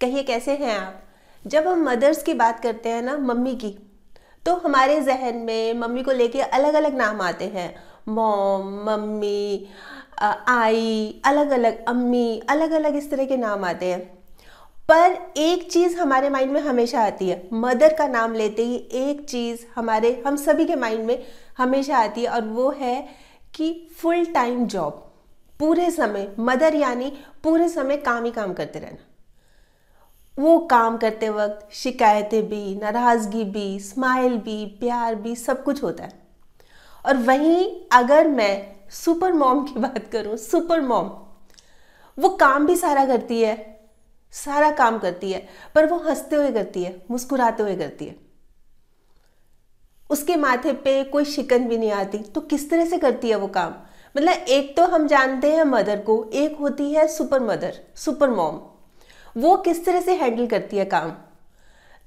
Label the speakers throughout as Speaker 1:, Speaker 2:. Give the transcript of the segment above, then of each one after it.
Speaker 1: कहिए कैसे हैं आप जब हम मदर्स की बात करते हैं ना मम्मी की तो हमारे जहन में मम्मी को लेके अलग अलग नाम आते हैं मॉम मम्मी आई अलग अलग अम्मी अलग अलग इस तरह के नाम आते हैं पर एक चीज़ हमारे माइंड में हमेशा आती है मदर का नाम लेते ही एक चीज़ हमारे हम सभी के माइंड में हमेशा आती है और वो है कि फुल टाइम जॉब पूरे समय मदर यानी पूरे समय काम ही काम करते रहना वो काम करते वक्त शिकायतें भी नाराज़गी भी स्माइल भी प्यार भी सब कुछ होता है और वहीं अगर मैं सुपर मॉम की बात करूँ सुपर मॉम वो काम भी सारा करती है सारा काम करती है पर वो हंसते हुए करती है मुस्कुराते हुए करती है उसके माथे पे कोई शिकन भी नहीं आती तो किस तरह से करती है वो काम मतलब एक तो हम जानते हैं मदर को एक होती है सुपर मदर सुपर मॉम वो किस तरह से हैंडल करती है काम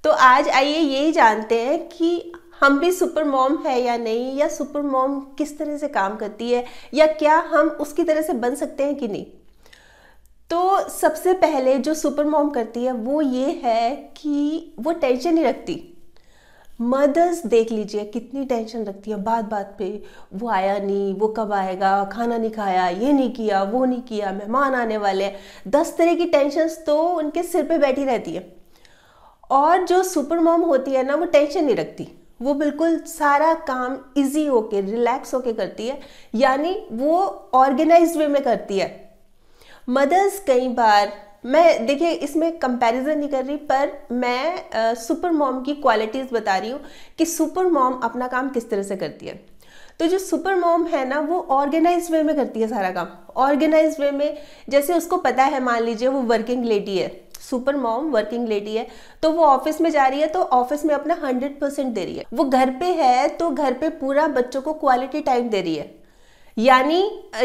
Speaker 1: तो आज आइए यही जानते हैं कि हम भी सुपर मॉम है या नहीं या सुपर मॉम किस तरह से काम करती है या क्या हम उसकी तरह से बन सकते हैं कि नहीं तो सबसे पहले जो सुपर मॉम करती है वो ये है कि वो टेंशन नहीं रखती मदर्स देख लीजिए कितनी टेंशन रखती है बात बात पे वो आया नहीं वो कब आएगा खाना नहीं खाया ये नहीं किया वो नहीं किया मेहमान आने वाले हैं दस तरह की टेंशनस तो उनके सिर पे बैठी रहती है और जो सुपर मॉम होती है ना वो टेंशन नहीं रखती वो बिल्कुल सारा काम इजी होके रिलैक्स होके करती है यानी वो ऑर्गेनाइज वे में करती है मदर्स कई बार मैं देखिए इसमें कंपैरिजन नहीं कर रही पर मैं आ, सुपर मॉम की क्वालिटीज़ बता रही हूँ कि सुपर मॉम अपना काम किस तरह से करती है तो जो सुपर मॉम है ना वो ऑर्गेनाइज वे में करती है सारा काम ऑर्गेनाइज वे में जैसे उसको पता है मान लीजिए वो वर्किंग लेडी है सुपर मॉम वर्किंग लेडी है तो वो ऑफिस में जा रही है तो ऑफिस में अपना हंड्रेड परसेंट दे रही है वो घर पे है तो घर पे पूरा बच्चों को क्वालिटी टाइम दे रही है यानी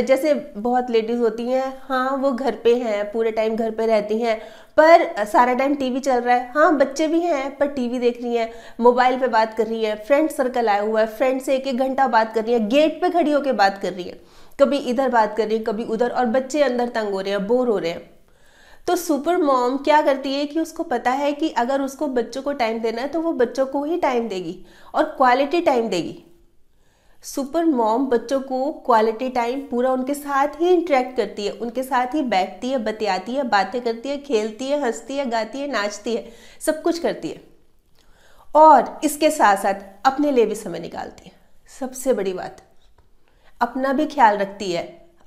Speaker 1: जैसे बहुत लेडीज़ होती हैं हाँ वो घर पे हैं पूरे टाइम घर पे रहती हैं पर सारा टाइम टीवी चल रहा है हाँ बच्चे भी हैं पर टीवी देख रही हैं मोबाइल पे बात कर रही हैं फ्रेंड सर्कल आया हुआ है फ्रेंड से एक एक घंटा बात कर रही है गेट पे खड़ी होकर बात कर रही है कभी इधर बात कर रही है कभी उधर और बच्चे अंदर तंग हो रहे हैं बोर हो रहे हैं तो सुपर मॉम क्या करती है कि उसको पता है कि अगर उसको बच्चों को टाइम देना है तो वो बच्चों को ही टाइम देगी और क्वालिटी टाइम देगी सुपर मॉम बच्चों को क्वालिटी टाइम पूरा उनके साथ ही इंटरेक्ट करती है उनके साथ ही बैठती है बतियाती है बातें करती है खेलती है हंसती है गाती है नाचती है सब कुछ करती है और इसके साथ साथ अपने लिए भी समय निकालती है सबसे बड़ी बात अपना भी ख्याल रखती है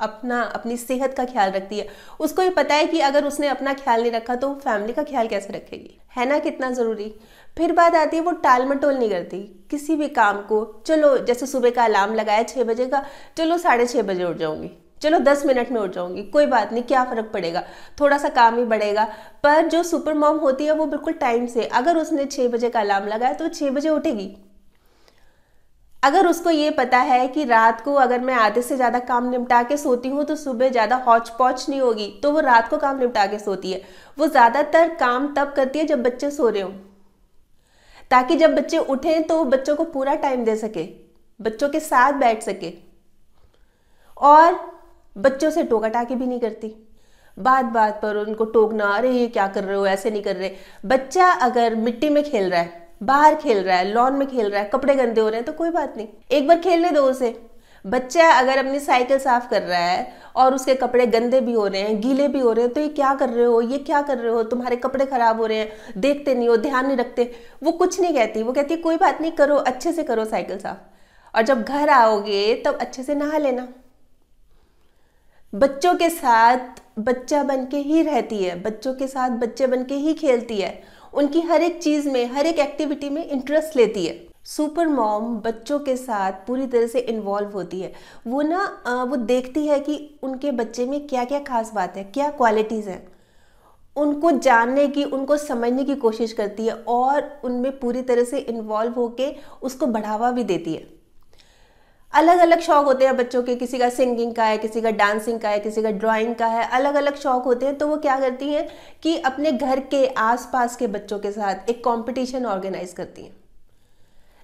Speaker 1: अपना अपनी सेहत का ख्याल रखती है उसको ये पता है कि अगर उसने अपना ख्याल नहीं रखा तो फैमिली का ख्याल कैसे रखेगी है ना कितना ज़रूरी फिर बात आती है वो टाल मटोल नहीं करती किसी भी काम को चलो जैसे सुबह का अलार्म लगाया छः बजे का चलो साढ़े छः बजे उठ जाऊंगी चलो दस मिनट में उठ जाऊंगी कोई बात नहीं क्या फ़र्क पड़ेगा थोड़ा सा काम ही बढ़ेगा पर जो सुपर मॉम होती है वो बिल्कुल टाइम से अगर उसने छः बजे का अलार्म लगाया तो छः बजे उठेगी अगर उसको ये पता है कि रात को अगर मैं आधे से ज़्यादा काम निपटा के सोती हूँ तो सुबह ज़्यादा हौच पौच नहीं होगी तो वो रात को काम निपटा के सोती है वो ज़्यादातर काम तब करती है जब बच्चे सो रहे हों ताकि जब बच्चे उठें तो बच्चों को पूरा टाइम दे सके बच्चों के साथ बैठ सके और बच्चों से टोका टाकी भी नहीं करती बात बात पर उनको टोकना अरे ये क्या कर रहे हो ऐसे नहीं कर रहे बच्चा अगर मिट्टी में खेल रहा है बाहर खेल रहा है लॉन में खेल रहा है कपड़े गंदे हो रहे हैं तो कोई बात नहीं एक बार खेलने दो उसे बच्चा अगर अपनी साइकिल साफ कर रहा है और उसके कपड़े गंदे भी हो रहे हैं गीले भी हो रहे हैं तो ये क्या कर रहे हो ये क्या कर रहे हो तुम्हारे कपड़े खराब हो रहे हैं देखते नहीं हो ध्यान नहीं रखते वो कुछ नहीं कहती वो कहती कोई बात नहीं करो अच्छे से करो साइकिल साफ और जब घर आओगे तब अच्छे से नहा लेना बच्चों के साथ बच्चा बन के ही रहती है बच्चों के साथ बच्चे बन के ही खेलती है उनकी हर एक चीज़ में हर एक एक्टिविटी में इंटरेस्ट लेती है सुपर मॉम बच्चों के साथ पूरी तरह से इन्वॉल्व होती है वो ना वो देखती है कि उनके बच्चे में क्या क्या खास बात है क्या क्वालिटीज़ हैं उनको जानने की उनको समझने की कोशिश करती है और उनमें पूरी तरह से इन्वॉल्व होके उसको बढ़ावा भी देती है अलग अलग शौक होते हैं बच्चों के किसी का सिंगिंग का है किसी का डांसिंग का है किसी का ड्राइंग का है अलग अलग शौक होते हैं तो वो क्या करती हैं कि अपने घर के आसपास के बच्चों के साथ एक कंपटीशन ऑर्गेनाइज करती हैं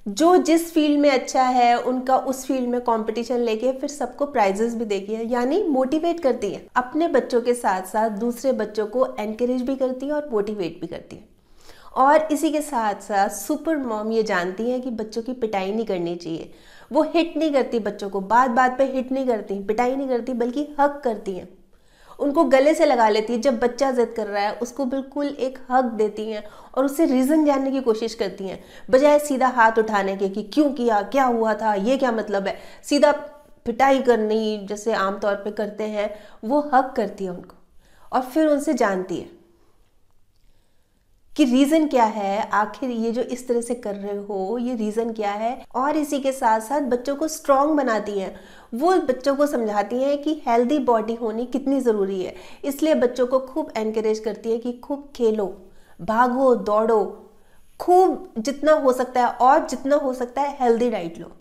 Speaker 1: जो जिस फील्ड में अच्छा है उनका उस फील्ड में कंपटीशन लेके फिर सबको प्राइजेस भी देती है यानी मोटिवेट करती है अपने बच्चों के साथ साथ दूसरे बच्चों को एनकरेज भी करती है और मोटिवेट भी करती है और इसी के साथ साथ सुपर मॉम ये जानती हैं कि बच्चों की पिटाई नहीं करनी चाहिए वो हिट नहीं करती बच्चों को बात बात पे हिट नहीं करती पिटाई नहीं करती बल्कि हक करती हैं उनको गले से लगा लेती है जब बच्चा जिद कर रहा है उसको बिल्कुल एक हक देती हैं और उससे रीज़न जानने की कोशिश करती हैं बजाय सीधा हाथ उठाने के कि क्यों किया क्या हुआ था ये क्या मतलब है सीधा पिटाई करनी जैसे आमतौर पर करते हैं वो हक करती है उनको और फिर उनसे जानती है कि रीज़न क्या है आखिर ये जो इस तरह से कर रहे हो ये रीज़न क्या है और इसी के साथ साथ बच्चों को स्ट्रांग बनाती हैं वो बच्चों को समझाती हैं कि हेल्दी बॉडी होनी कितनी ज़रूरी है इसलिए बच्चों को खूब एनकरेज करती है कि खूब खेलो भागो दौड़ो खूब जितना हो सकता है और जितना हो सकता है हेल्दी डाइट लो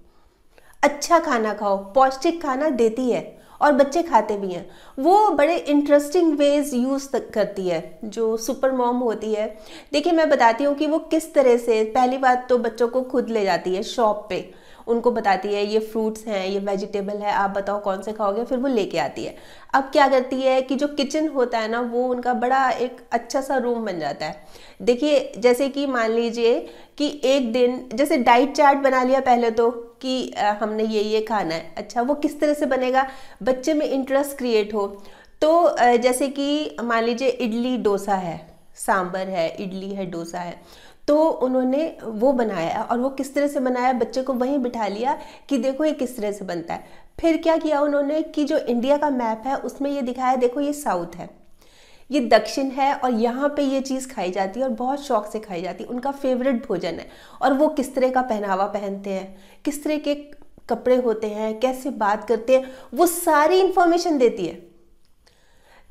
Speaker 1: अच्छा खाना खाओ पौष्टिक खाना देती है और बच्चे खाते भी हैं वो बड़े इंटरेस्टिंग वेज यूज़ करती है जो सुपर मॉम होती है देखिए मैं बताती हूँ कि वो किस तरह से पहली बात तो बच्चों को खुद ले जाती है शॉप पे उनको बताती है ये फ्रूट्स हैं ये वेजिटेबल है आप बताओ कौन से खाओगे फिर वो लेके आती है अब क्या करती है कि जो किचन होता है ना वो उनका बड़ा एक अच्छा सा रूम बन जाता है देखिए जैसे कि मान लीजिए कि एक दिन जैसे डाइट चार्ट बना लिया पहले तो कि हमने ये ये खाना है अच्छा वो किस तरह से बनेगा बच्चे में इंटरेस्ट क्रिएट हो तो जैसे कि मान लीजिए इडली डोसा है सांबर है इडली है डोसा है तो उन्होंने वो बनाया और वो किस तरह से बनाया बच्चे को वहीं बिठा लिया कि देखो ये किस तरह से बनता है फिर क्या किया उन्होंने कि जो इंडिया का मैप है उसमें ये दिखाया देखो ये साउथ है ये दक्षिण है और यहाँ पे ये चीज़ खाई जाती है और बहुत शौक से खाई जाती है उनका फेवरेट भोजन है और वो किस तरह का पहनावा पहनते हैं किस तरह के कपड़े होते हैं कैसे बात करते हैं वो सारी इन्फॉर्मेशन देती है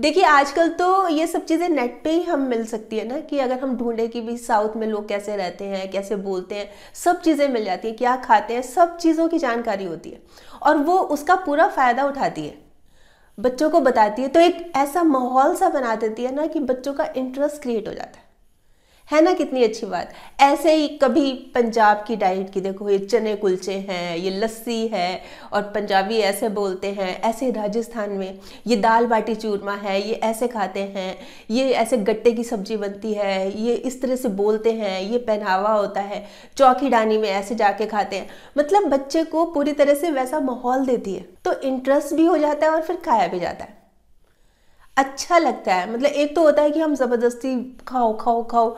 Speaker 1: देखिए आजकल तो ये सब चीज़ें नेट पे ही हम मिल सकती है ना कि अगर हम ढूंढे कि भी साउथ में लोग कैसे रहते हैं कैसे बोलते हैं सब चीज़ें मिल जाती हैं क्या खाते हैं सब चीज़ों की जानकारी होती है और वो उसका पूरा फ़ायदा उठाती है बच्चों को बताती है तो एक ऐसा माहौल सा बना देती है ना कि बच्चों का इंटरेस्ट क्रिएट हो जाता है है ना कितनी अच्छी बात ऐसे ही कभी पंजाब की डाइट की देखो ये चने कुलचे हैं ये लस्सी है और पंजाबी ऐसे बोलते हैं ऐसे राजस्थान में ये दाल बाटी चूरमा है ये ऐसे खाते हैं ये ऐसे गट्टे की सब्जी बनती है ये इस तरह से बोलते हैं ये पहनावा होता है चौकी डानी में ऐसे जाके खाते हैं मतलब बच्चे को पूरी तरह से वैसा माहौल देती है तो इंटरेस्ट भी हो जाता है और फिर खाया भी जाता है अच्छा लगता है मतलब एक तो होता है कि हम ज़बरदस्ती खाओ खाओ खाओ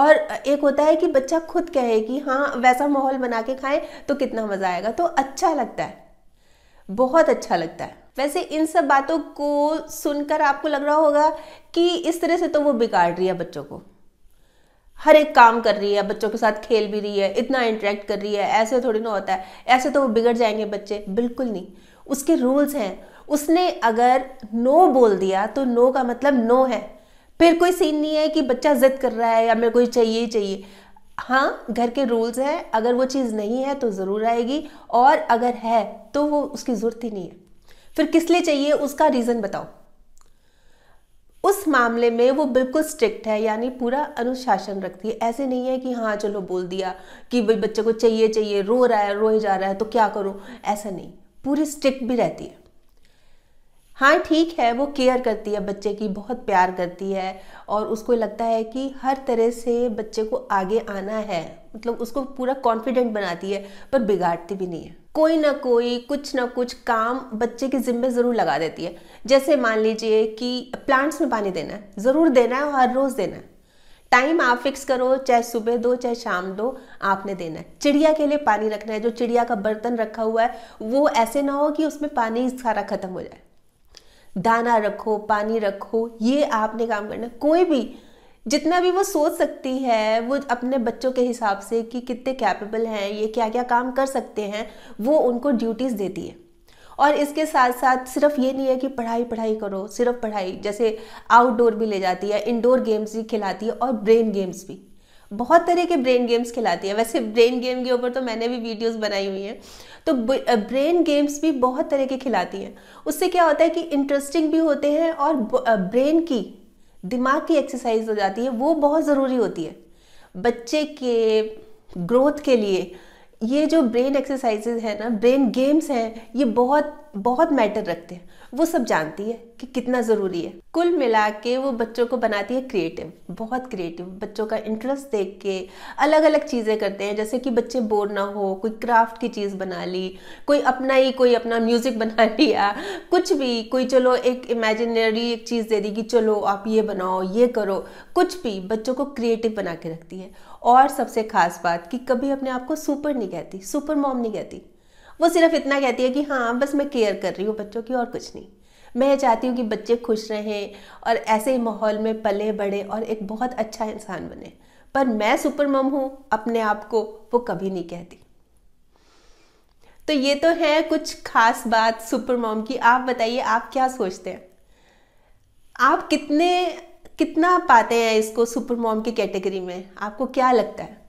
Speaker 1: और एक होता है कि बच्चा खुद कहे कि हाँ वैसा माहौल बना के खाएं तो कितना मज़ा आएगा तो अच्छा लगता है बहुत अच्छा लगता है वैसे इन सब बातों को सुनकर आपको लग रहा होगा कि इस तरह से तो वो बिगाड़ रही है बच्चों को हर एक काम कर रही है बच्चों के साथ खेल भी रही है इतना इंटरेक्ट कर रही है ऐसे थोड़ी ना होता है ऐसे तो वो बिगड़ जाएंगे बच्चे बिल्कुल नहीं उसके रूल्स हैं उसने अगर नो बोल दिया तो नो का मतलब नो है फिर कोई सीन नहीं है कि बच्चा जिद कर रहा है या मेरे को चाहिए चाहिए चाहिए हाँ घर के रूल्स हैं अगर वो चीज़ नहीं है तो ज़रूर आएगी और अगर है तो वो उसकी ज़रूरत ही नहीं है फिर किस लिए चाहिए उसका रीज़न बताओ उस मामले में वो बिल्कुल स्ट्रिक्ट है यानी पूरा अनुशासन रखती है ऐसे नहीं है कि हाँ चलो बोल दिया कि भाई बच्चे को चाहिए चाहिए रो रहा है रोए जा रहा है तो क्या करूँ ऐसा नहीं पूरी स्ट्रिक्ट भी रहती है हाँ ठीक है वो केयर करती है बच्चे की बहुत प्यार करती है और उसको लगता है कि हर तरह से बच्चे को आगे आना है मतलब उसको पूरा कॉन्फिडेंट बनाती है पर बिगाड़ती भी नहीं है कोई ना कोई कुछ ना कुछ काम बच्चे के जिम्मे ज़रूर लगा देती है जैसे मान लीजिए कि प्लांट्स में पानी देना है ज़रूर देना है और हर रोज़ देना है टाइम आप फिक्स करो चाहे सुबह दो चाहे शाम दो आपने देना है चिड़िया के लिए पानी रखना है जो चिड़िया का बर्तन रखा हुआ है वो ऐसे ना हो कि उसमें पानी सारा खत्म हो जाए दाना रखो पानी रखो ये आपने काम करना कोई भी जितना भी वो सोच सकती है वो अपने बच्चों के हिसाब से कि कितने कैपेबल हैं ये क्या क्या काम कर सकते हैं वो उनको ड्यूटीज़ देती है और इसके साथ साथ सिर्फ ये नहीं है कि पढ़ाई पढ़ाई करो सिर्फ पढ़ाई जैसे आउटडोर भी ले जाती है इंडोर गेम्स भी खिलाती है और ब्रेन गेम्स भी बहुत तरह के ब्रेन गेम्स खिलाती है वैसे ब्रेन गेम के ऊपर तो मैंने भी वीडियोस बनाई हुई हैं तो ब्रेन गेम्स भी बहुत तरह के खिलाती हैं उससे क्या होता है कि इंटरेस्टिंग भी होते हैं और ब्रेन की दिमाग की एक्सरसाइज हो जाती है वो बहुत ज़रूरी होती है बच्चे के ग्रोथ के लिए ये जो ब्रेन एक्सरसाइजेज है ना ब्रेन गेम्स हैं ये बहुत बहुत मैटर रखते हैं वो सब जानती है कि कितना ज़रूरी है कुल मिला के वो बच्चों को बनाती है क्रिएटिव बहुत क्रिएटिव बच्चों का इंटरेस्ट देख के अलग अलग चीज़ें करते हैं जैसे कि बच्चे बोर ना हो कोई क्राफ्ट की चीज़ बना ली कोई अपना ही कोई अपना म्यूज़िक बना लिया कुछ भी कोई चलो एक इमेजिनरी एक चीज़ दे दी कि चलो आप ये बनाओ ये करो कुछ भी बच्चों को क्रिएटिव बना के रखती है और सबसे खास बात कि कभी अपने आप को सुपर नहीं कहती सुपर मॉम नहीं कहती वो सिर्फ इतना कहती है कि हाँ बस मैं केयर कर रही हूँ बच्चों की और कुछ नहीं मैं चाहती हूँ कि बच्चे खुश रहें और ऐसे ही माहौल में पले बढ़े और एक बहुत अच्छा इंसान बने पर मैं सुपर मम हूँ अपने आप को वो कभी नहीं कहती तो ये तो है कुछ खास बात सुपर मॉम की आप बताइए आप क्या सोचते हैं आप कितने कितना पाते हैं इसको सुपर मॉम की कैटेगरी में आपको क्या लगता है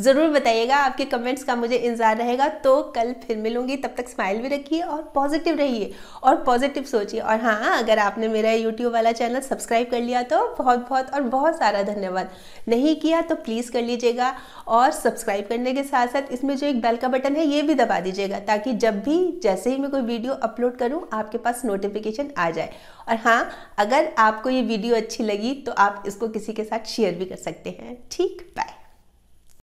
Speaker 1: ज़रूर बताइएगा आपके कमेंट्स का मुझे इंतज़ार रहेगा तो कल फिर मिलूंगी तब तक स्माइल भी रखिए और पॉजिटिव रहिए और पॉजिटिव सोचिए और हाँ अगर आपने मेरा यूट्यूब वाला चैनल सब्सक्राइब कर लिया तो बहुत बहुत और बहुत सारा धन्यवाद नहीं किया तो प्लीज़ कर लीजिएगा और सब्सक्राइब करने के साथ साथ इसमें जो एक बेल का बटन है ये भी दबा दीजिएगा ताकि जब भी जैसे ही मैं कोई वीडियो अपलोड करूँ आपके पास नोटिफिकेशन आ जाए और हाँ अगर आपको ये वीडियो अच्छी लगी तो आप इसको किसी के साथ शेयर भी कर सकते हैं ठीक बाय